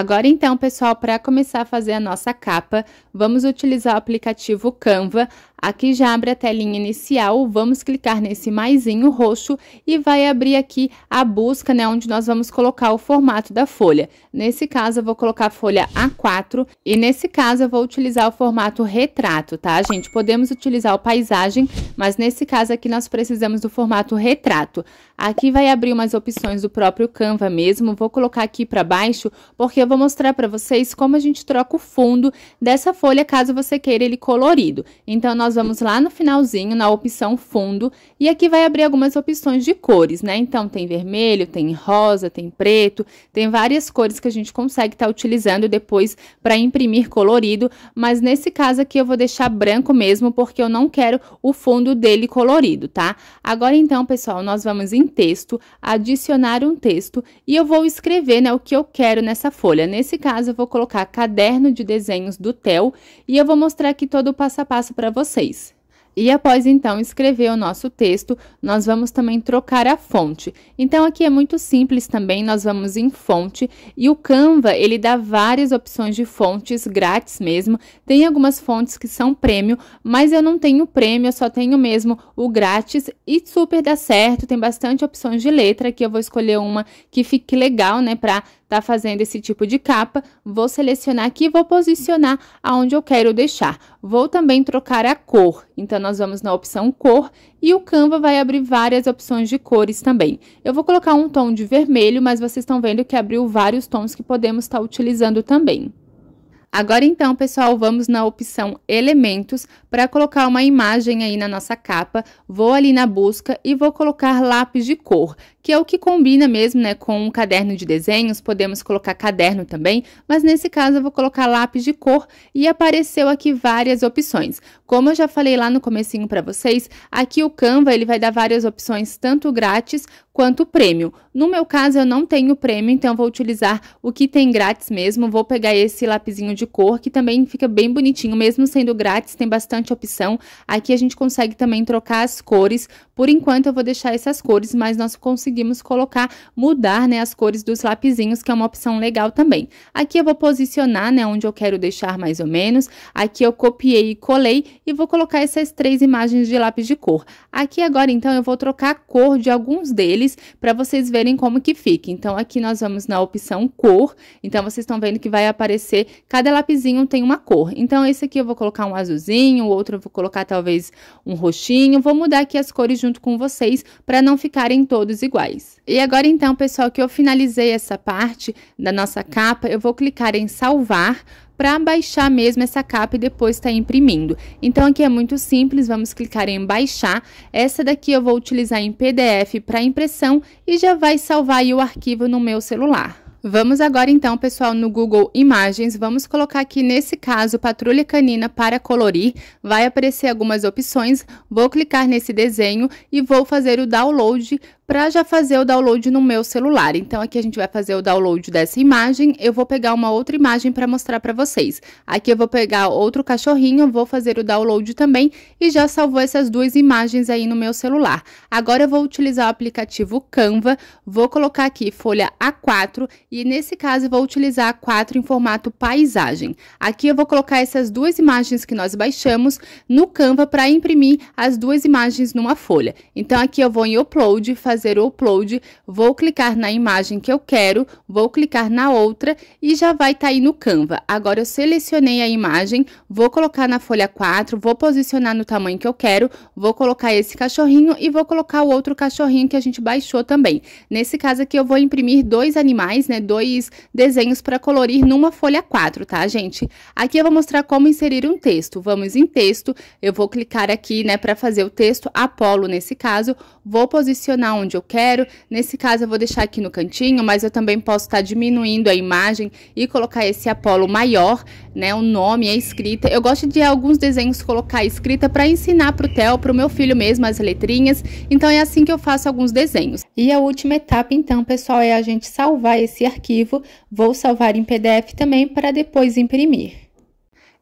Agora então, pessoal, para começar a fazer a nossa capa, vamos utilizar o aplicativo Canva. Aqui já abre a telinha inicial, vamos clicar nesse maisinho roxo e vai abrir aqui a busca, né, onde nós vamos colocar o formato da folha. Nesse caso, eu vou colocar a folha A4 e nesse caso eu vou utilizar o formato retrato, tá, gente? Podemos utilizar o paisagem, mas nesse caso aqui nós precisamos do formato retrato. Aqui vai abrir umas opções do próprio Canva mesmo, vou colocar aqui para baixo, porque vou mostrar para vocês como a gente troca o fundo dessa folha, caso você queira ele colorido. Então, nós vamos lá no finalzinho, na opção fundo, e aqui vai abrir algumas opções de cores, né? Então, tem vermelho, tem rosa, tem preto, tem várias cores que a gente consegue estar tá utilizando depois para imprimir colorido, mas nesse caso aqui eu vou deixar branco mesmo, porque eu não quero o fundo dele colorido, tá? Agora, então, pessoal, nós vamos em texto, adicionar um texto, e eu vou escrever, né, o que eu quero nessa folha. Nesse caso, eu vou colocar caderno de desenhos do TEL e eu vou mostrar aqui todo o passo a passo para vocês. E após então escrever o nosso texto, nós vamos também trocar a fonte. Então aqui é muito simples também, nós vamos em fonte e o Canva, ele dá várias opções de fontes grátis mesmo. Tem algumas fontes que são prêmio, mas eu não tenho prêmio, eu só tenho mesmo o grátis e super dá certo. Tem bastante opções de letra, aqui eu vou escolher uma que fique legal, né, para tá fazendo esse tipo de capa, vou selecionar aqui e vou posicionar aonde eu quero deixar. Vou também trocar a cor, então nós vamos na opção cor e o Canva vai abrir várias opções de cores também. Eu vou colocar um tom de vermelho, mas vocês estão vendo que abriu vários tons que podemos estar tá utilizando também. Agora então, pessoal, vamos na opção elementos para colocar uma imagem aí na nossa capa. Vou ali na busca e vou colocar lápis de cor, que é o que combina mesmo, né, com um caderno de desenhos. Podemos colocar caderno também, mas nesse caso eu vou colocar lápis de cor e apareceu aqui várias opções. Como eu já falei lá no comecinho para vocês, aqui o Canva ele vai dar várias opções, tanto grátis quanto prêmio. No meu caso, eu não tenho prêmio, então vou utilizar o que tem grátis mesmo. Vou pegar esse lapisinho de cor, que também fica bem bonitinho, mesmo sendo grátis, tem bastante opção. Aqui a gente consegue também trocar as cores. Por enquanto, eu vou deixar essas cores, mas nós conseguimos colocar, mudar, né, as cores dos lapisinhos, que é uma opção legal também. Aqui eu vou posicionar, né, onde eu quero deixar mais ou menos. Aqui eu copiei e colei e vou colocar essas três imagens de lápis de cor. Aqui agora, então, eu vou trocar a cor de alguns deles para vocês verem como que fica. Então, aqui nós vamos na opção cor, então vocês estão vendo que vai aparecer, cada lapizinho tem uma cor. Então, esse aqui eu vou colocar um azulzinho, o outro eu vou colocar talvez um roxinho, vou mudar aqui as cores junto com vocês, para não ficarem todos iguais. E agora, então, pessoal, que eu finalizei essa parte da nossa capa, eu vou clicar em salvar, para baixar mesmo essa capa e depois estar tá imprimindo. Então aqui é muito simples, vamos clicar em baixar. Essa daqui eu vou utilizar em PDF para impressão e já vai salvar o arquivo no meu celular. Vamos agora então, pessoal, no Google Imagens, vamos colocar aqui nesse caso Patrulha Canina para colorir. Vai aparecer algumas opções. Vou clicar nesse desenho e vou fazer o download para já fazer o download no meu celular. Então aqui a gente vai fazer o download dessa imagem. Eu vou pegar uma outra imagem para mostrar para vocês. Aqui eu vou pegar outro cachorrinho, vou fazer o download também e já salvou essas duas imagens aí no meu celular. Agora eu vou utilizar o aplicativo Canva, vou colocar aqui folha A4 e nesse caso vou utilizar A4 em formato paisagem. Aqui eu vou colocar essas duas imagens que nós baixamos no Canva para imprimir as duas imagens numa folha. Então aqui eu vou em upload fazer fazer o upload, vou clicar na imagem que eu quero, vou clicar na outra e já vai estar tá aí no Canva. Agora eu selecionei a imagem, vou colocar na folha 4, vou posicionar no tamanho que eu quero, vou colocar esse cachorrinho e vou colocar o outro cachorrinho que a gente baixou também. Nesse caso aqui eu vou imprimir dois animais, né, dois desenhos para colorir numa folha 4, tá, gente? Aqui eu vou mostrar como inserir um texto. Vamos em texto, eu vou clicar aqui, né, para fazer o texto Apolo nesse caso, vou posicionar onde onde eu quero. Nesse caso, eu vou deixar aqui no cantinho, mas eu também posso estar tá diminuindo a imagem e colocar esse Apolo maior, né? O nome, a escrita. Eu gosto de alguns desenhos colocar a escrita para ensinar para o Theo, para o meu filho mesmo, as letrinhas. Então, é assim que eu faço alguns desenhos. E a última etapa, então, pessoal, é a gente salvar esse arquivo. Vou salvar em PDF também para depois imprimir.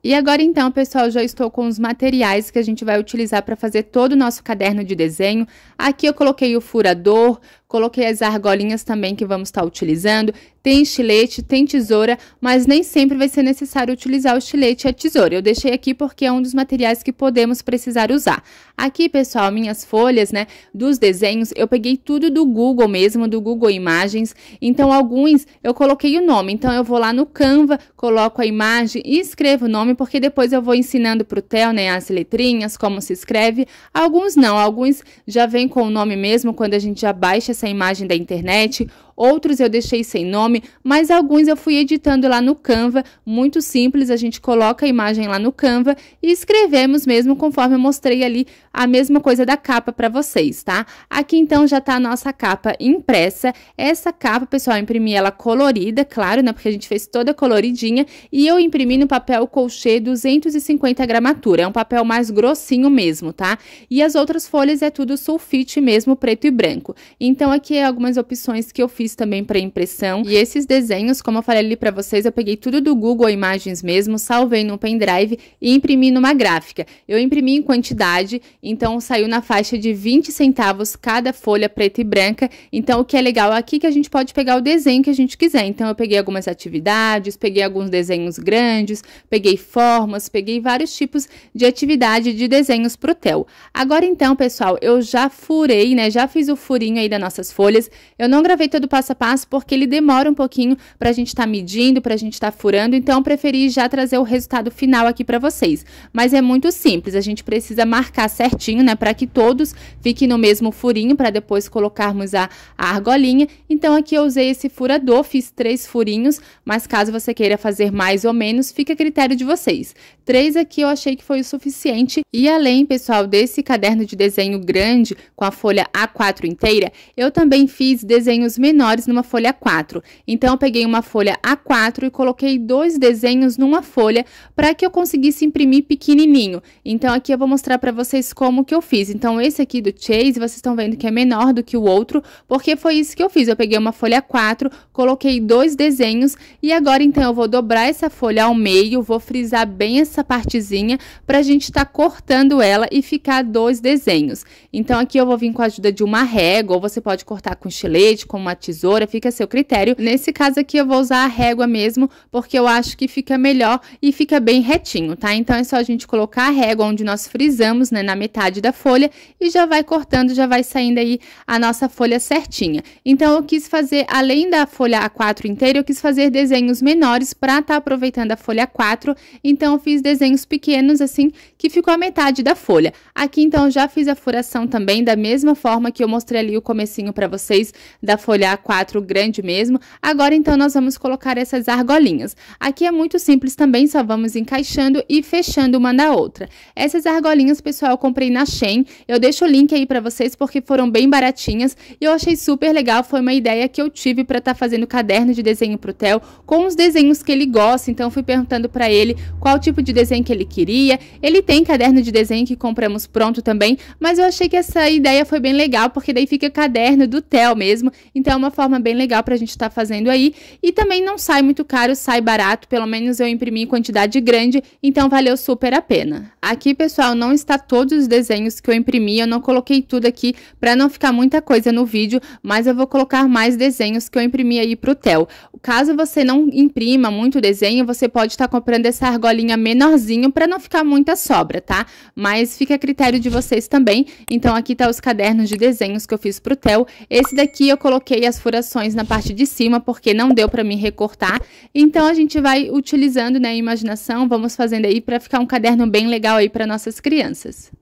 E agora então, pessoal, já estou com os materiais que a gente vai utilizar para fazer todo o nosso caderno de desenho. Aqui eu coloquei o furador, coloquei as argolinhas também que vamos estar tá utilizando tem estilete, tem tesoura, mas nem sempre vai ser necessário utilizar o estilete e a tesoura. Eu deixei aqui porque é um dos materiais que podemos precisar usar. Aqui, pessoal, minhas folhas, né, dos desenhos, eu peguei tudo do Google mesmo, do Google Imagens. Então, alguns eu coloquei o nome. Então, eu vou lá no Canva, coloco a imagem e escrevo o nome, porque depois eu vou ensinando pro Theo, né, as letrinhas, como se escreve. Alguns não, alguns já vêm com o nome mesmo quando a gente já baixa essa imagem da internet outros eu deixei sem nome, mas alguns eu fui editando lá no Canva, muito simples, a gente coloca a imagem lá no Canva e escrevemos mesmo conforme eu mostrei ali a mesma coisa da capa para vocês, tá? Aqui então já tá a nossa capa impressa, essa capa, pessoal, eu imprimi ela colorida, claro, né, porque a gente fez toda coloridinha, e eu imprimi no papel colchê 250 gramatura, é um papel mais grossinho mesmo, tá? E as outras folhas é tudo sulfite mesmo, preto e branco. Então aqui é algumas opções que eu fiz fiz também para impressão. E esses desenhos, como eu falei ali para vocês, eu peguei tudo do Google Imagens mesmo, salvei no pendrive e imprimi numa gráfica. Eu imprimi em quantidade, então saiu na faixa de 20 centavos cada folha preta e branca. Então o que é legal aqui é que a gente pode pegar o desenho que a gente quiser. Então eu peguei algumas atividades, peguei alguns desenhos grandes, peguei formas, peguei vários tipos de atividade de desenhos pro TEL. Agora então, pessoal, eu já furei, né? Já fiz o furinho aí das nossas folhas. Eu não gravei todo o passo a passo, porque ele demora um pouquinho para a gente estar tá medindo, para a gente estar tá furando. Então, eu preferi já trazer o resultado final aqui para vocês. Mas é muito simples, a gente precisa marcar certinho, né? Para que todos fiquem no mesmo furinho, para depois colocarmos a, a argolinha. Então, aqui eu usei esse furador, fiz três furinhos, mas caso você queira fazer mais ou menos, fica a critério de vocês. Três aqui eu achei que foi o suficiente. E além, pessoal, desse caderno de desenho grande, com a folha A4 inteira, eu também fiz desenhos menores menores numa folha A4. Então, eu peguei uma folha A4 e coloquei dois desenhos numa folha para que eu conseguisse imprimir pequenininho. Então, aqui eu vou mostrar para vocês como que eu fiz. Então, esse aqui do Chase, vocês estão vendo que é menor do que o outro, porque foi isso que eu fiz. Eu peguei uma folha A4, coloquei dois desenhos e agora, então, eu vou dobrar essa folha ao meio, vou frisar bem essa partezinha para a gente estar tá cortando ela e ficar dois desenhos. Então, aqui eu vou vir com a ajuda de uma régua, ou você pode cortar com estilete, com uma tesoura, tesoura, fica a seu critério. Nesse caso aqui eu vou usar a régua mesmo, porque eu acho que fica melhor e fica bem retinho, tá? Então é só a gente colocar a régua onde nós frisamos, né, na metade da folha e já vai cortando, já vai saindo aí a nossa folha certinha. Então eu quis fazer, além da folha A4 inteira, eu quis fazer desenhos menores para estar tá aproveitando a folha A4, então eu fiz desenhos pequenos assim, que ficou a metade da folha. Aqui então já fiz a furação também, da mesma forma que eu mostrei ali o comecinho para vocês da folha A4, grande mesmo. Agora, então, nós vamos colocar essas argolinhas. Aqui é muito simples também, só vamos encaixando e fechando uma na outra. Essas argolinhas, pessoal, eu comprei na Shein. Eu deixo o link aí para vocês, porque foram bem baratinhas e eu achei super legal. Foi uma ideia que eu tive para estar tá fazendo caderno de desenho pro Theo, com os desenhos que ele gosta. Então, fui perguntando para ele qual tipo de desenho que ele queria. Ele tem caderno de desenho que compramos pronto também, mas eu achei que essa ideia foi bem legal, porque daí fica caderno do Theo mesmo. Então, é uma uma forma bem legal pra gente estar tá fazendo aí. E também não sai muito caro, sai barato, pelo menos eu imprimi em quantidade grande, então valeu super a pena. Aqui, pessoal, não está todos os desenhos que eu imprimi, eu não coloquei tudo aqui pra não ficar muita coisa no vídeo, mas eu vou colocar mais desenhos que eu imprimi aí pro Theo. Caso você não imprima muito desenho, você pode estar tá comprando essa argolinha menorzinho pra não ficar muita sobra, tá? Mas fica a critério de vocês também. Então aqui tá os cadernos de desenhos que eu fiz pro Theo. Esse daqui eu coloquei as furações na parte de cima, porque não deu para mim recortar. Então, a gente vai utilizando, né, a imaginação, vamos fazendo aí para ficar um caderno bem legal aí para nossas crianças.